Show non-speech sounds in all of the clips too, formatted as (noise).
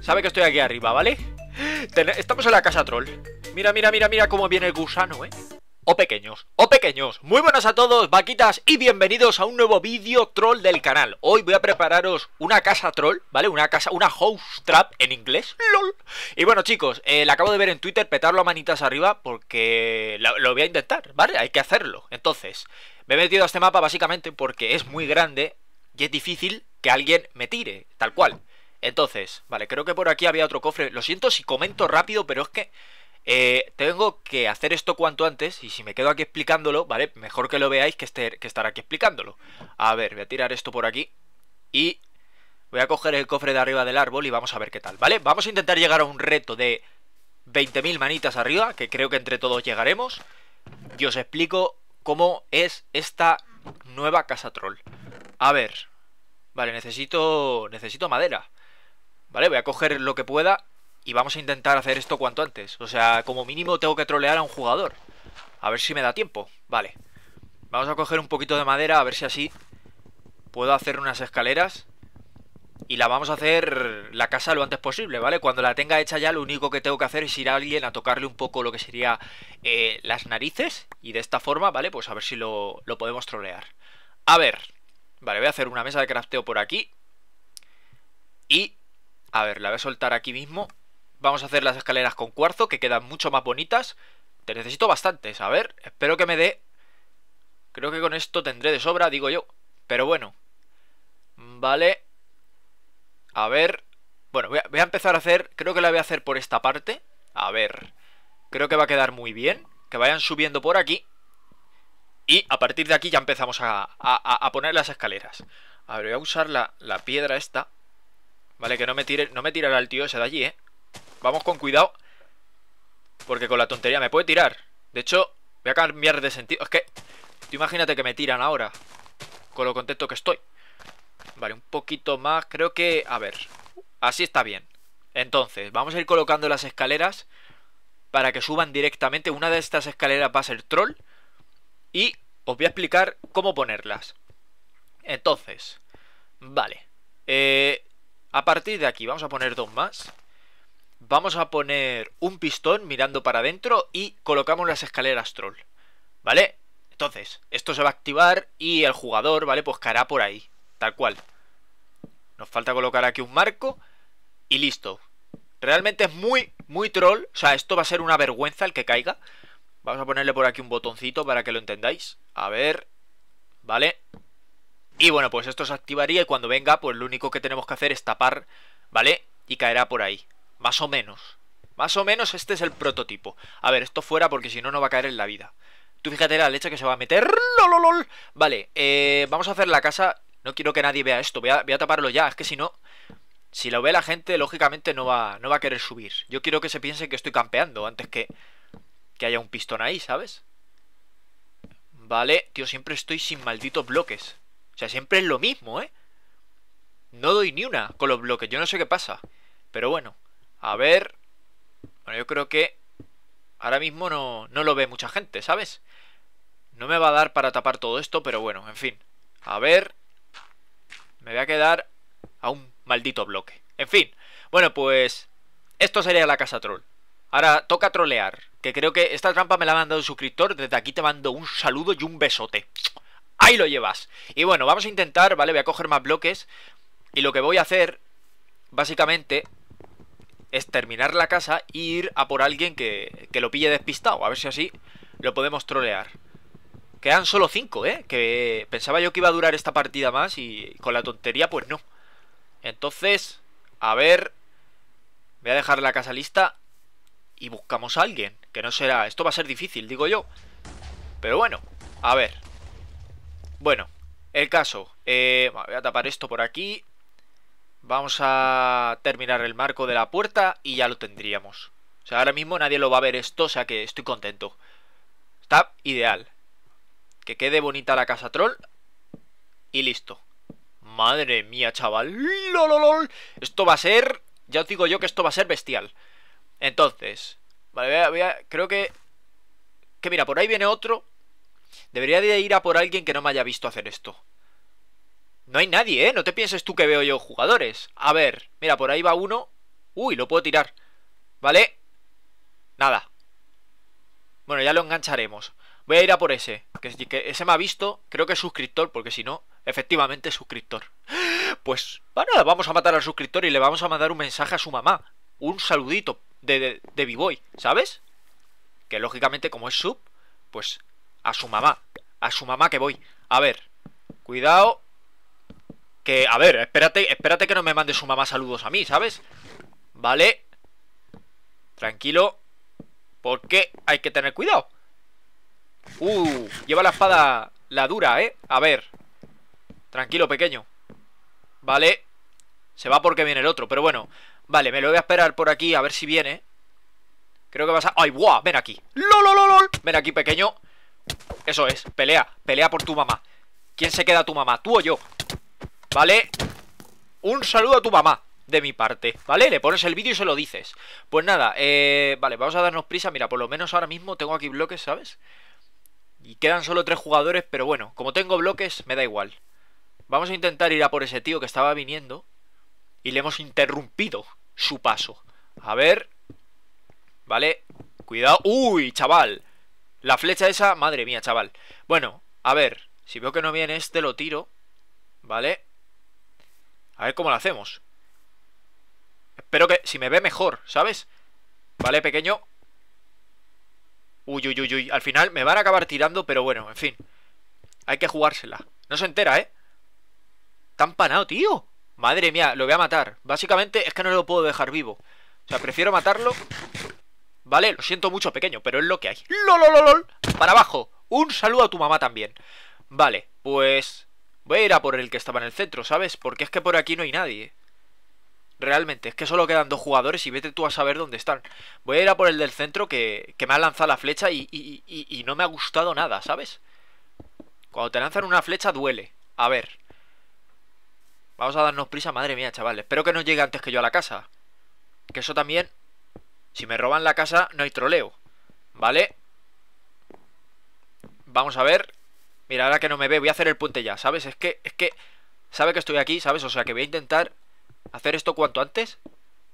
Sabe que estoy aquí arriba, ¿vale? Estamos en la casa troll. Mira, mira, mira, mira cómo viene el gusano, ¿eh? O pequeños, o pequeños, muy buenas a todos, vaquitas, y bienvenidos a un nuevo vídeo troll del canal. Hoy voy a prepararos una casa troll, ¿vale? Una casa, una house trap en inglés, lol. Y bueno, chicos, eh, la acabo de ver en Twitter, petarlo a manitas arriba, porque lo voy a intentar, ¿vale? Hay que hacerlo. Entonces, me he metido a este mapa básicamente porque es muy grande y es difícil que alguien me tire, tal cual. Entonces, vale, creo que por aquí había otro cofre. Lo siento si comento rápido, pero es que eh, tengo que hacer esto cuanto antes y si me quedo aquí explicándolo, ¿vale? Mejor que lo veáis que, que estar aquí explicándolo. A ver, voy a tirar esto por aquí y voy a coger el cofre de arriba del árbol y vamos a ver qué tal, ¿vale? Vamos a intentar llegar a un reto de 20.000 manitas arriba, que creo que entre todos llegaremos. Y os explico cómo es esta nueva casa troll. A ver, vale, necesito, necesito madera. ¿Vale? Voy a coger lo que pueda y vamos a intentar hacer esto cuanto antes. O sea, como mínimo tengo que trolear a un jugador. A ver si me da tiempo. Vale. Vamos a coger un poquito de madera, a ver si así puedo hacer unas escaleras. Y la vamos a hacer la casa lo antes posible, ¿vale? Cuando la tenga hecha ya, lo único que tengo que hacer es ir a alguien a tocarle un poco lo que sería eh, las narices. Y de esta forma, ¿vale? Pues a ver si lo, lo podemos trolear. A ver. Vale, voy a hacer una mesa de crafteo por aquí. Y a ver, la voy a soltar aquí mismo. Vamos a hacer las escaleras con cuarzo, que quedan mucho más bonitas. Te necesito bastantes, a ver, espero que me dé... Creo que con esto tendré de sobra, digo yo. Pero bueno. Vale. A ver... Bueno, voy a, empezar a hacer... Creo que la voy a hacer por esta parte. A ver... Creo que va a quedar muy bien. Que vayan subiendo por aquí. Y a partir de aquí ya empezamos a, a, poner las escaleras. A ver, voy a usar la, la piedra esta Vale, que no me tire, no me tirará el tío ese de allí, ¿eh? Vamos con cuidado. Porque con la tontería me puede tirar. De hecho, voy a cambiar de sentido. Es que, tú imagínate que me tiran ahora. Con lo contento que estoy. Vale, un poquito más. Creo que, a ver. Así está bien. Entonces, vamos a ir colocando las escaleras para que suban directamente. Una de estas escaleras va a ser troll. Y os voy a explicar cómo ponerlas. Entonces, vale. Eh, a partir de aquí vamos a poner dos más. Vamos a poner un pistón mirando para adentro y colocamos las escaleras troll. ¿Vale? Entonces, esto se va a activar y el jugador, ¿vale? Pues caerá por ahí, tal cual. Nos falta colocar aquí un marco y listo. Realmente es muy, muy troll. O sea, esto va a ser una vergüenza el que caiga. Vamos a ponerle por aquí un botoncito para que lo entendáis. A ver, ¿vale? Y bueno, pues esto se activaría y cuando venga, pues lo único que tenemos que hacer es tapar, ¿vale? Y caerá por ahí, más o menos. Más o menos este es el prototipo. A ver, esto fuera porque si no, no va a caer en la vida. Tú fíjate la leche que se va a meter. ¡Lololol! Vale, eh, vamos a hacer la casa. No quiero que nadie vea esto. Voy a, taparlo ya. Es que si no, si lo ve la gente, lógicamente no va, no va a querer subir. Yo quiero que se piense que estoy campeando antes que, que haya un pistón ahí, ¿sabes? Vale, tío, siempre estoy sin malditos bloques. O sea, siempre es lo mismo, ¿eh? No doy ni una con los bloques. Yo no sé qué pasa. Pero bueno, a ver. Bueno, yo creo que ahora mismo no, no lo ve mucha gente, ¿sabes? No me va a dar para tapar todo esto, pero bueno, en fin. A ver. Me voy a quedar a un maldito bloque. En fin. Bueno, pues esto sería la casa troll. Ahora toca trolear, que creo que esta trampa me la ha mandado un suscriptor. Desde aquí te mando un saludo y un besote. Ahí lo llevas. Y bueno, vamos a intentar, ¿vale? Voy a coger más bloques. Y lo que voy a hacer, básicamente, es terminar la casa e ir a por alguien que, que lo pille despistado. A ver si así lo podemos trolear. Quedan solo cinco, ¿eh? Que pensaba yo que iba a durar esta partida más y con la tontería, pues no. Entonces, a ver... Voy a dejar la casa lista y buscamos a alguien. Que no será... Esto va a ser difícil, digo yo. Pero bueno, a ver... Bueno, el caso. Eh, voy a tapar esto por aquí. Vamos a terminar el marco de la puerta y ya lo tendríamos. O sea, ahora mismo nadie lo va a ver esto, o sea que estoy contento. Está ideal. Que quede bonita la casa troll. Y listo. Madre mía, chaval. ¡Lololol! Esto va a ser... Ya os digo yo que esto va a ser bestial. Entonces... Vale, a, voy a, creo que... Que mira, por ahí viene otro. Debería de ir a por alguien que no me haya visto hacer esto. No hay nadie, ¿eh? No te pienses tú que veo yo jugadores. A ver, mira, por ahí va uno. Uy, lo puedo tirar. ¿Vale? Nada. Bueno, ya lo engancharemos. Voy a ir a por ese. Que, que ese me ha visto. Creo que es suscriptor, porque si no, efectivamente es suscriptor. (gasps) Pues, bueno, vamos a matar al suscriptor y le vamos a mandar un mensaje a su mamá. Un saludito de, de, de B-Boy, ¿sabes? Que lógicamente, como es sub, pues a su mamá. A su mamá que voy. A ver. Cuidado. Que, a ver, espérate, espérate que no me mande su mamá saludos a mí, ¿sabes? Vale. Tranquilo. Porque hay que tener cuidado. Uh, lleva la espada la dura, ¿eh? A ver. Tranquilo, pequeño. Vale. Se va porque viene el otro, pero bueno. Vale, me lo voy a esperar por aquí a ver si viene. Creo que vas a... ¡Ay, guau! Ven aquí. ¡Lolololol! Ven aquí, pequeño. Eso es, pelea, pelea por tu mamá ¿Quién se queda tu mamá? ¿Tú o yo? ¿Vale? Un saludo a tu mamá de mi parte, ¿vale? Le pones el vídeo y se lo dices. Pues nada, eh, vale, vamos a darnos prisa. Mira, por lo menos ahora mismo tengo aquí bloques, ¿sabes? Y quedan solo tres jugadores, pero bueno, como tengo bloques, me da igual. Vamos a intentar ir a por ese tío que estaba viniendo y le hemos interrumpido su paso. A ver. Vale, cuidado. ¡Uy, chaval! La flecha esa, madre mía, chaval. Bueno, a ver, si veo que no viene este, lo tiro. ¿Vale? A ver cómo lo hacemos. Espero que... Si me ve mejor, ¿sabes? Vale, pequeño. Uy, uy, uy, uy. Al final me van a acabar tirando, pero bueno, en fin. Hay que jugársela. No se entera, ¿eh? Tan panado, tío. Madre mía, lo voy a matar. Básicamente es que no lo puedo dejar vivo. O sea, prefiero matarlo ¿Vale? Lo siento mucho, pequeño, pero es lo que hay. ¡Lolololol! Para abajo. Un saludo a tu mamá también. Vale, pues... Voy a ir a por el que estaba en el centro, ¿sabes? Porque es que por aquí no hay nadie. Realmente, es que solo quedan dos jugadores y vete tú a saber dónde están. Voy a ir a por el del centro que, que me ha lanzado la flecha y, y, y, y no me ha gustado nada, ¿sabes? Cuando te lanzan una flecha duele. A ver. Vamos a darnos prisa, madre mía, chavales. Espero que no llegue antes que yo a la casa. Que eso también si me roban la casa, no hay troleo. ¿Vale? Vamos a ver. Mira, ahora que no me ve, voy a hacer el puente ya, ¿sabes? Es que, es que... Sabe que estoy aquí, ¿sabes? O sea, que voy a intentar hacer esto cuanto antes.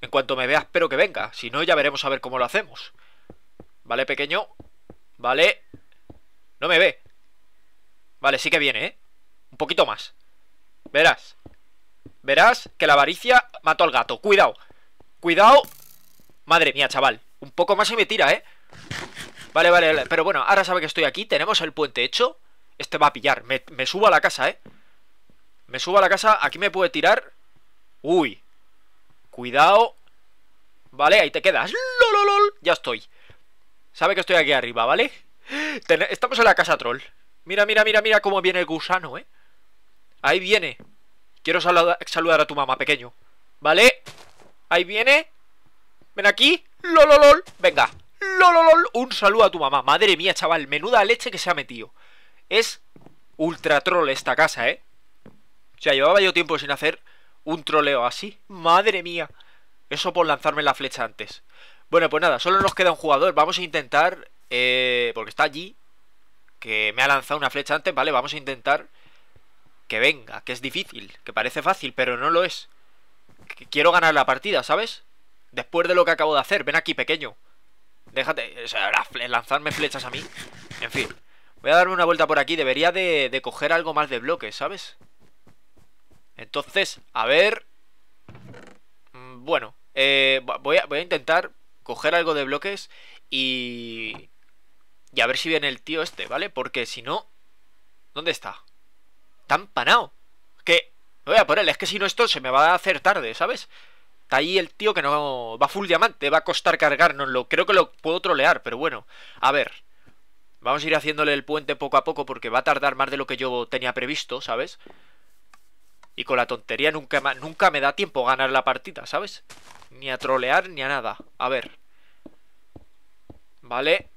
En cuanto me vea, espero que venga. Si no, ya veremos a ver cómo lo hacemos. ¿Vale, pequeño? Vale. No me ve. Vale, sí que viene, ¿eh? Un poquito más. Verás. Verás que la avaricia mató al gato. Cuidado. Cuidado. Madre mía, chaval. Un poco más y me tira, ¿eh? Vale, vale, vale. Pero bueno, ahora sabe que estoy aquí. Tenemos el puente hecho. Este va a pillar. Me, me subo a la casa, ¿eh? Me subo a la casa. Aquí me puede tirar. Uy. Cuidado. Vale, ahí te quedas. ¡Lololol! Ya estoy. Sabe que estoy aquí arriba, ¿vale? Estamos en la casa troll. Mira, mira, mira, mira cómo viene el gusano, ¿eh? Ahí viene. Quiero saludar a tu mamá, pequeño. ¿Vale? Ahí viene. Ven aquí. Lololol. Venga. Lololol. Un saludo a tu mamá. Madre mía, chaval. Menuda leche que se ha metido. Es ultra troll esta casa, ¿eh? O sea, llevaba yo tiempo sin hacer un troleo así. Madre mía. Eso por lanzarme la flecha antes. Bueno, pues nada, solo nos queda un jugador. Vamos a intentar... Eh, porque está allí. Que me ha lanzado una flecha antes, ¿vale? Vamos a intentar que venga, que es difícil, que parece fácil, pero no lo es. quiero ganar la partida, ¿sabes? Después de lo que acabo de hacer, ven aquí, pequeño. Déjate, lanzarme flechas a mí. En fin, voy a darme una vuelta por aquí. Debería de, coger algo más de bloques, ¿sabes? Entonces, a ver... Mm, bueno, eh, voy, a, intentar coger algo de bloques y... Y a ver si viene el tío este, ¿vale? Porque si no... ¿Dónde está? Está empanado. Que... Me voy a por Es que si no esto se me va a hacer tarde, ¿sabes? ahí el tío que no va full diamante, va a costar cargárnoslo. Creo que lo puedo trolear, pero bueno. A ver. Vamos a ir haciéndole el puente poco a poco porque va a tardar más de lo que yo tenía previsto, ¿sabes? Y con la tontería nunca, nunca me da tiempo ganar la partida, ¿sabes? Ni a trolear ni a nada. A ver. Vale.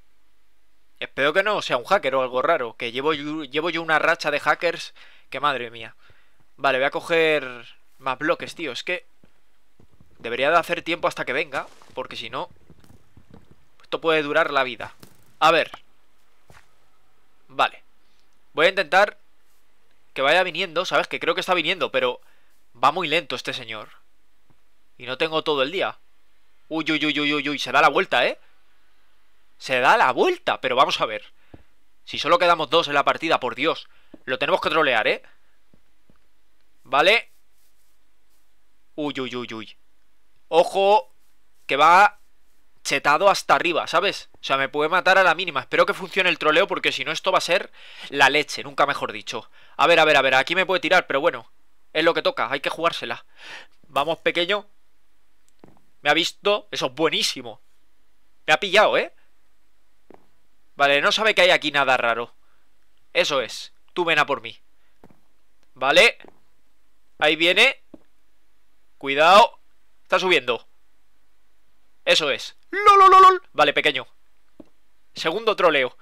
Espero que no sea un hacker o algo raro, que llevo llevo yo una racha de hackers que madre mía. Vale, voy a coger más bloques, tío. Es que Debería de hacer tiempo hasta que venga, porque si no... Esto puede durar la vida. A ver. Vale. Voy a intentar que vaya viniendo, ¿sabes? Que creo que está viniendo, pero va muy lento este señor. Y no tengo todo el día. Uy, uy, uy, uy, uy, uy, se da la vuelta, ¿eh? Se da la vuelta, pero vamos a ver. Si solo quedamos dos en la partida, por Dios. Lo tenemos que trolear, ¿eh? Vale. Uy, uy, uy, uy ojo, que va chetado hasta arriba, ¿sabes? O sea, me puede matar a la mínima. Espero que funcione el troleo porque si no esto va a ser la leche, nunca mejor dicho. A ver, a ver, a ver, aquí me puede tirar, pero bueno, es lo que toca, hay que jugársela. Vamos, pequeño. Me ha visto, eso es buenísimo. Me ha pillado, ¿eh? Vale, no sabe que hay aquí nada raro. Eso es, tú ven a por mí. Vale. Ahí viene. Cuidado. Está subiendo. Eso es. ¡Lolololol! Vale, pequeño. Segundo troleo.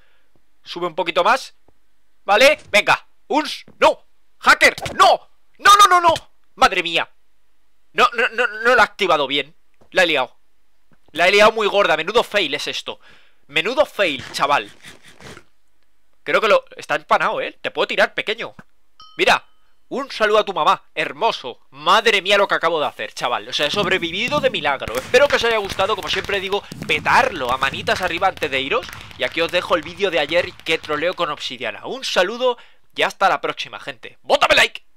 Sube un poquito más. Vale, venga. ¡Uns! ¡No! ¡Hacker! ¡No! ¡No, no, no, no! ¡Madre mía! No, no, no, no lo ha activado bien. La he liado. La he liado muy gorda. Menudo fail es esto. Menudo fail, chaval. Creo que lo... Está empanado, ¿eh? Te puedo tirar, pequeño. Mira, un saludo a tu mamá, hermoso. Madre mía lo que acabo de hacer, chaval. O sea, he sobrevivido de milagro. Espero que os haya gustado, como siempre digo, petarlo a manitas arriba antes de iros. Y aquí os dejo el vídeo de ayer que troleo con obsidiana. Un saludo y hasta la próxima, gente. ¡Bótame like!